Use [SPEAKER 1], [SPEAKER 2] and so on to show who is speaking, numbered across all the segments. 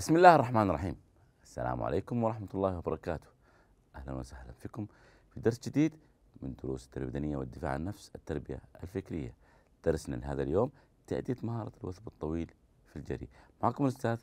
[SPEAKER 1] بسم الله الرحمن الرحيم السلام عليكم ورحمة الله وبركاته أهلا وسهلا فيكم في درس جديد من دروس التربية البدنية والدفاع عن النفس التربية الفكرية درسنا لهذا اليوم تأدية مهارة الوثب الطويل في الجري معكم الأستاذ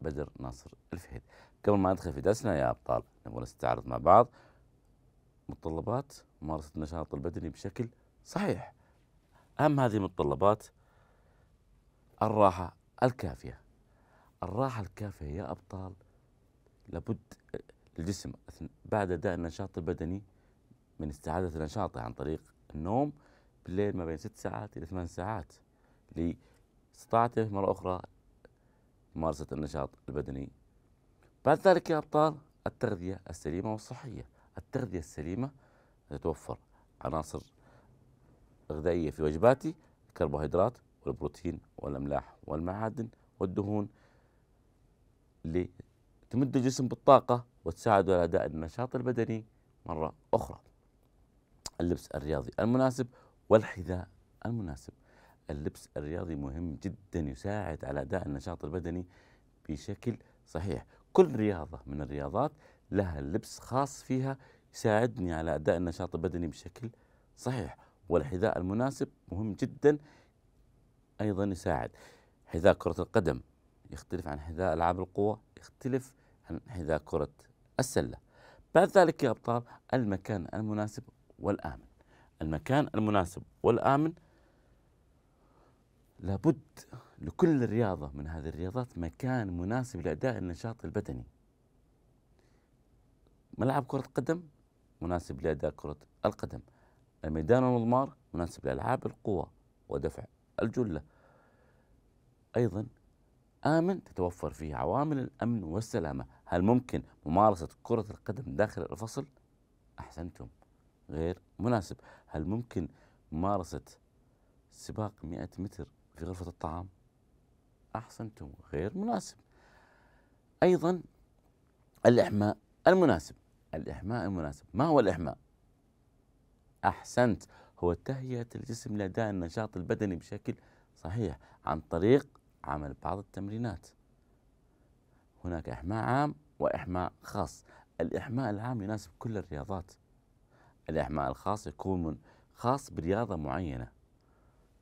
[SPEAKER 1] بدر ناصر الفهيد قبل ما ندخل في درسنا يا أبطال نبغى نستعرض مع بعض متطلبات ممارسة النشاط البدني بشكل صحيح أهم هذه المتطلبات الراحة الكافية الراحة الكافية يا أبطال لابد للجسم بعد أداء النشاط البدني من استعادة نشاطه عن طريق النوم بالليل ما بين ست ساعات إلى ثمان ساعات لاستطاعته مرة أخرى ممارسة النشاط البدني بعد ذلك يا أبطال التغذية السليمة والصحية التغذية السليمة تتوفر عناصر غذائية في وجباتي الكربوهيدرات والبروتين والأملاح والمعادن والدهون لتمد الجسم بالطاقة وتساعده على أداء النشاط البدني مرة أخرى اللبس الرياضي المناسب والحذاء المناسب اللبس الرياضي مهم جدا يساعد على أداء النشاط البدني بشكل صحيح كل رياضة من الرياضات لها لبس خاص فيها يساعدني على أداء النشاط البدني بشكل صحيح والحذاء المناسب مهم جدا أيضا يساعد حذاء كرة القدم يختلف عن حذاء ألعاب القوى يختلف عن حذاء كرة السلة بعد ذلك يا أبطال المكان المناسب والآمن المكان المناسب والآمن لابد لكل رياضة من هذه الرياضات مكان مناسب لأداء النشاط البدني ملعب كرة قدم مناسب لأداء كرة القدم الميدان والمضمار مناسب لألعاب القوى ودفع الجلة أيضا آمن تتوفر فيه عوامل الأمن والسلامة هل ممكن ممارسة كرة القدم داخل الفصل؟ أحسنتم غير مناسب هل ممكن ممارسة سباق 100 متر في غرفة الطعام؟ أحسنتم غير مناسب أيضا الإحماء المناسب الإحماء المناسب ما هو الإحماء؟ أحسنت هو تهيئة الجسم لأداء النشاط البدني بشكل صحيح عن طريق عمل بعض التمرينات هناك إحماء عام وإحماء خاص الإحماء العام يناسب كل الرياضات الإحماء الخاص يكون من خاص برياضة معينة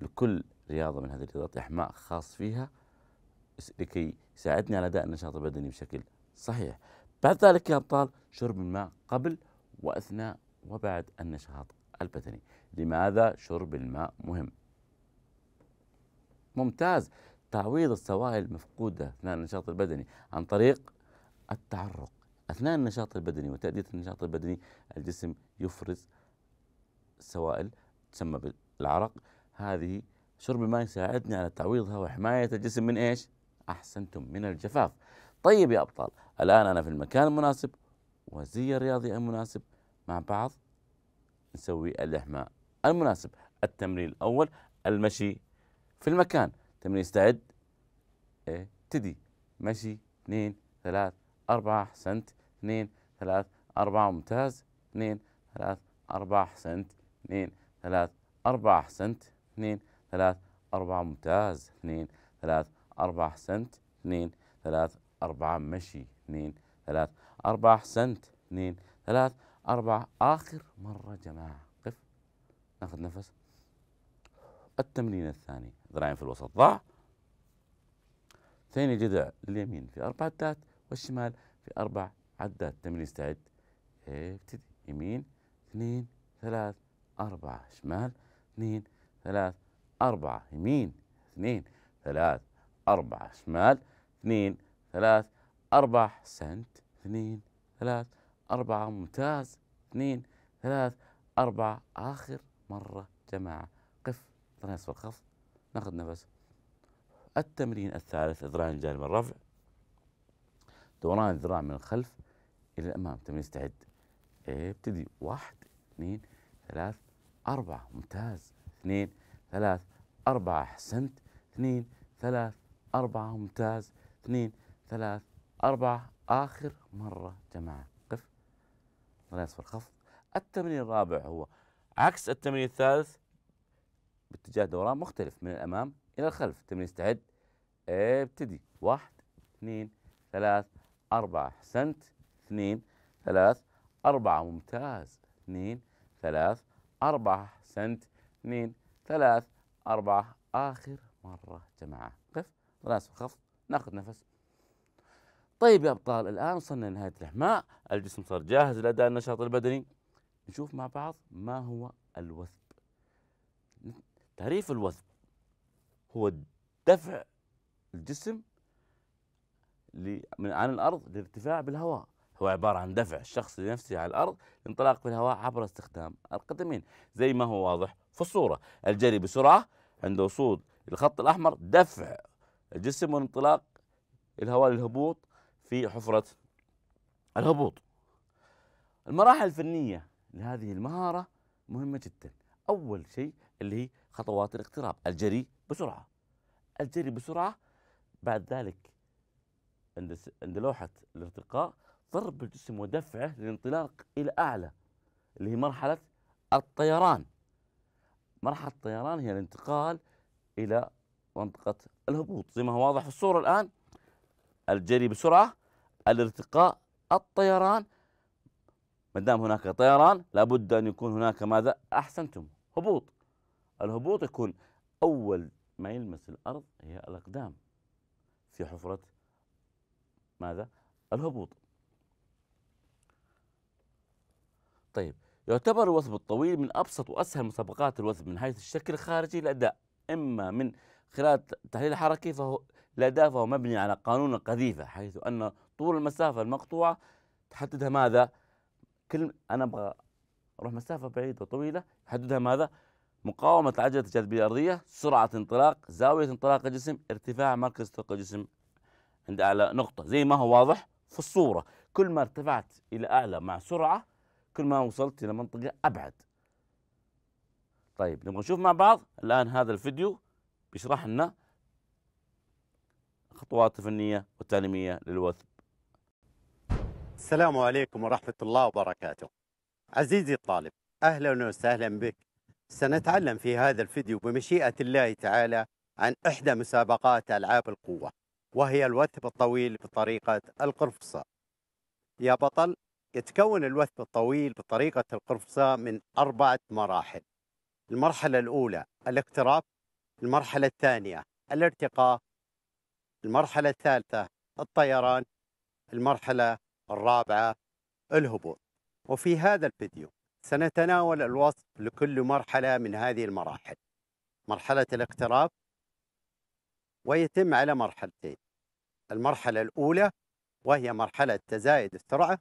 [SPEAKER 1] لكل رياضة من هذه الرياضات إحماء خاص فيها لكي يساعدني على أداء النشاط البدني بشكل صحيح بعد ذلك يا أبطال شرب الماء قبل وأثناء وبعد النشاط البدني لماذا شرب الماء مهم ممتاز تعويض السوائل المفقودة أثناء النشاط البدني عن طريق التعرق أثناء النشاط البدني وتأدية النشاط البدني الجسم يفرز سوائل تسمى بالعرق هذه شرب الماء يساعدني على تعويضها وحماية الجسم من إيش؟ أحسنتم من الجفاف طيب يا أبطال الآن أنا في المكان المناسب وزي الرياضي المناسب مع بعض نسوي الإحماء المناسب التمرين الأول المشي في المكان تمرين استعد ابتدي إيه، مشي اثنين ثلاث أربعة أحسنت اثنين ثلاث أربعة ممتاز اثنين ثلاث أربعة أحسنت اثنين ثلاث أربعة أحسنت اثنين ثلاث أربعة ممتاز اثنين ثلاث أربعة أحسنت اثنين ثلاث أربعة مشي اثنين ثلاث أربعة أحسنت اثنين ثلاث أربعة آخر مرة جماعة قف ناخذ نفس التمرين الثاني ذراعين في الوسط ضاع ثاني جذع لليمين في أربع عدات والشمال في أربع عدات تمرين استعد إيه، ابتدي يمين اثنين ثلاث أربعة شمال اثنين ثلاث أربعة يمين اثنين ثلاث أربعة شمال اثنين ثلاث أربعة سنت اثنين ثلاث أربعة ممتاز اثنين ثلاث أربعة آخر مرة جماعة قف ثلاث الخفض ناخذ نفس التمرين الثالث إذراع الجانب الرفع دوران الذراع من الخلف إلى الأمام تمرين استعد ابتدي إيه، واحد اثنين ثلاث أربعة ممتاز اثنين ثلاث أربعة أحسنت اثنين ثلاث أربعة ممتاز اثنين ثلاث أربعة آخر مرة جماعة قف ثلاث في الخفض التمرين الرابع هو عكس التمرين الثالث باتجاه دوران مختلف من الامام الى الخلف تمرين استعد ابتدي إيه، واحد اثنين ثلاث أربعة أحسنت اثنين ثلاث أربعة ممتاز اثنين ثلاث أربعة أحسنت اثنين ثلاث أربعة آخر مرة جماعة قف راس خفض ناخذ نفس طيب يا أبطال الآن وصلنا لنهاية الإحماء الجسم صار جاهز لأداء النشاط البدني نشوف مع بعض ما هو الوث تعريف الوثب هو دفع الجسم من عن الارض للارتفاع بالهواء هو عبارة عن دفع الشخص لنفسه على الأرض لانطلاق في الهواء عبر استخدام القدمين زي ما هو واضح في الصورة الجري بسرعة عند وصول الخط الأحمر دفع الجسم وانطلاق الهواء للهبوط في حفرة الهبوط المراحل الفنية لهذه المهارة مهمة جدا أول شيء اللي هي خطوات الاقتراب الجري بسرعة الجري بسرعة بعد ذلك عند لوحة الارتقاء ضرب الجسم ودفعه للانطلاق إلى أعلى اللي هي مرحلة الطيران مرحلة الطيران هي الانتقال إلى منطقة الهبوط زي ما هو واضح في الصورة الآن الجري بسرعة الارتقاء الطيران ما دام هناك طيران لابد أن يكون هناك ماذا أحسنتم هبوط الهبوط يكون أول ما يلمس الأرض هي الأقدام في حفرة ماذا؟ الهبوط طيب يعتبر الوثب الطويل من أبسط وأسهل مسابقات الوثب من حيث الشكل الخارجي الأداء إما من خلال تحليل حركي فهو الأداء فهو مبني على قانون القذيفة حيث أن طول المسافة المقطوعة تحددها ماذا؟ كل أنا أبغى أروح مسافة بعيدة طويلة يحددها ماذا؟ مقاومة العجلة الجاذبية الأرضية سرعة انطلاق زاوية انطلاق الجسم ارتفاع مركز ثقل الجسم عند أعلى نقطة زي ما هو واضح في الصورة كل ما ارتفعت إلى أعلى مع سرعة كل ما وصلت إلى منطقة أبعد طيب نبغى نشوف مع بعض الآن هذا الفيديو بيشرح لنا خطوات الفنية والتعليمية
[SPEAKER 2] للوثب السلام عليكم ورحمة الله وبركاته عزيزي الطالب أهلا وسهلا بك سنتعلم في هذا الفيديو بمشيئة الله تعالى عن إحدى مسابقات ألعاب القوة وهي الوثب الطويل بطريقة القرفصاء يا بطل يتكون الوثب الطويل بطريقة القرفصاء من أربعة مراحل المرحلة الأولى الاقتراب المرحلة الثانية الارتقاء المرحلة الثالثة الطيران المرحلة الرابعة الهبوط وفي هذا الفيديو سنتناول الوصف لكل مرحلة من هذه المراحل مرحلة الاقتراب ويتم على مرحلتين المرحلة الأولى وهي مرحلة تزايد السرعة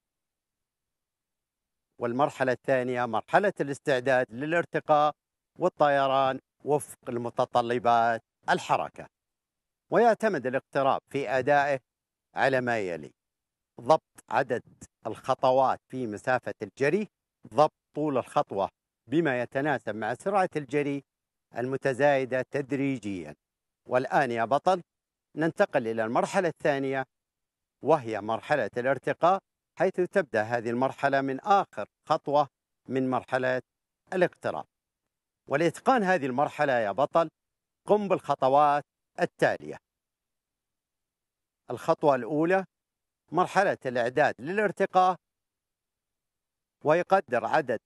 [SPEAKER 2] والمرحلة الثانية مرحلة الاستعداد للارتقاء والطيران وفق المتطلبات الحركة ويعتمد الاقتراب في أدائه على ما يلي ضبط عدد الخطوات في مسافة الجري ضبط طول الخطوة بما يتناسب مع سرعة الجري المتزايدة تدريجيا والآن يا بطل ننتقل إلى المرحلة الثانية وهي مرحلة الارتقاء حيث تبدأ هذه المرحلة من آخر خطوة من مرحلة الاقتراب ولإتقان هذه المرحلة يا بطل قم بالخطوات التالية الخطوة الأولى مرحلة الإعداد للارتقاء ويقدر عدد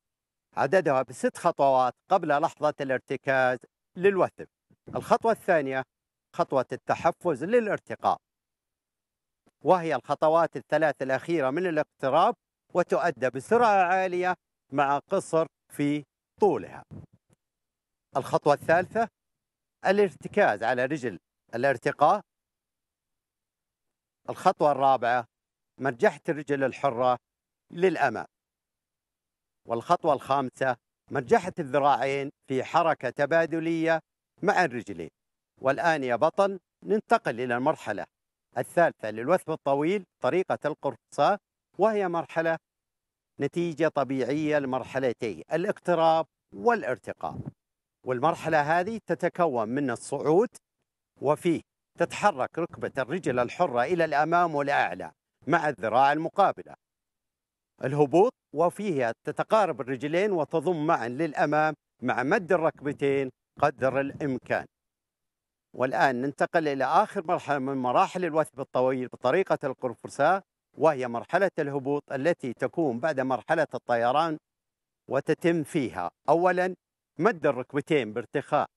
[SPEAKER 2] عددها بست خطوات قبل لحظة الارتكاز للوثب الخطوة الثانية خطوة التحفز للارتقاء وهي الخطوات الثلاث الأخيرة من الاقتراب وتؤدى بسرعة عالية مع قصر في طولها الخطوة الثالثة الارتكاز على رجل الارتقاء الخطوة الرابعة مرجحة الرجل الحرة للأمام والخطوة الخامسة مرجحة الذراعين في حركة تبادلية مع الرجلين والآن يا بطل ننتقل إلى المرحلة الثالثة للوثب الطويل طريقة القرصة وهي مرحلة نتيجة طبيعية لمرحلتي الاقتراب والارتقاء والمرحلة هذه تتكون من الصعود وفيه تتحرك ركبة الرجل الحرة إلى الأمام والأعلى مع الذراع المقابلة الهبوط وفيها تتقارب الرجلين وتضم معا للأمام مع مد الركبتين قدر الإمكان والآن ننتقل إلى آخر مرحلة من مراحل الوثب الطويل بطريقة القرفرساء وهي مرحلة الهبوط التي تكون بعد مرحلة الطيران وتتم فيها أولا مد الركبتين بارتخاء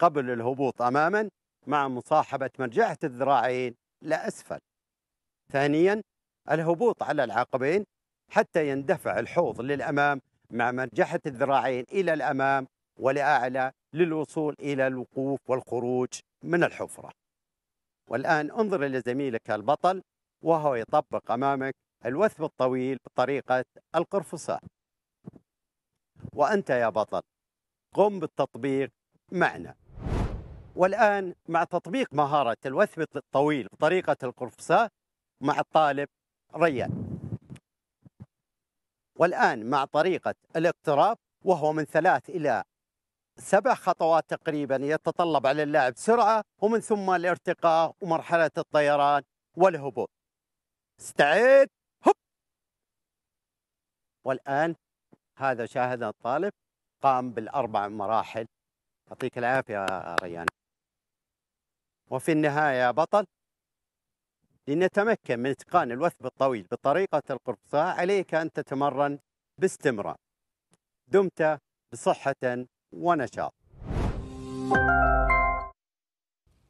[SPEAKER 2] قبل الهبوط أماما مع مصاحبة مرجعة الذراعين لأسفل ثانيا الهبوط على العقبين حتى يندفع الحوض للأمام مع مرجحه الذراعين إلى الأمام ولأعلى للوصول إلى الوقوف والخروج من الحفرة والآن انظر إلى زميلك البطل وهو يطبق أمامك الوثب الطويل بطريقة القرفصاء وأنت يا بطل قم بالتطبيق معنا والآن مع تطبيق مهارة الوثب الطويل بطريقة القرفصاء مع الطالب ريان والآن مع طريقة الاقتراب وهو من ثلاث إلى سبع خطوات تقريبا يتطلب على اللاعب سرعة ومن ثم الارتقاء ومرحلة الطيران والهبوط استعد هب والآن هذا شاهد الطالب قام بالأربع مراحل يعطيك العافية يا ريان وفي النهاية يا بطل لنتمكن من اتقان الوثب الطويل بطريقة القرفصاء عليك أن تتمرن باستمرار دمت بصحة ونشاط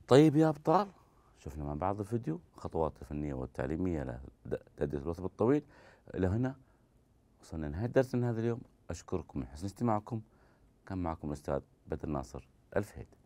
[SPEAKER 2] طيب يا أبطال
[SPEAKER 1] شفنا مع بعض الفيديو الخطوات الفنية والتعليمية لتأدية الوثب الطويل لهنا وصلنا لنهاية درسنا هذا اليوم أشكركم من حسن استماعكم كان معكم الأستاذ بدر ناصر الفهيد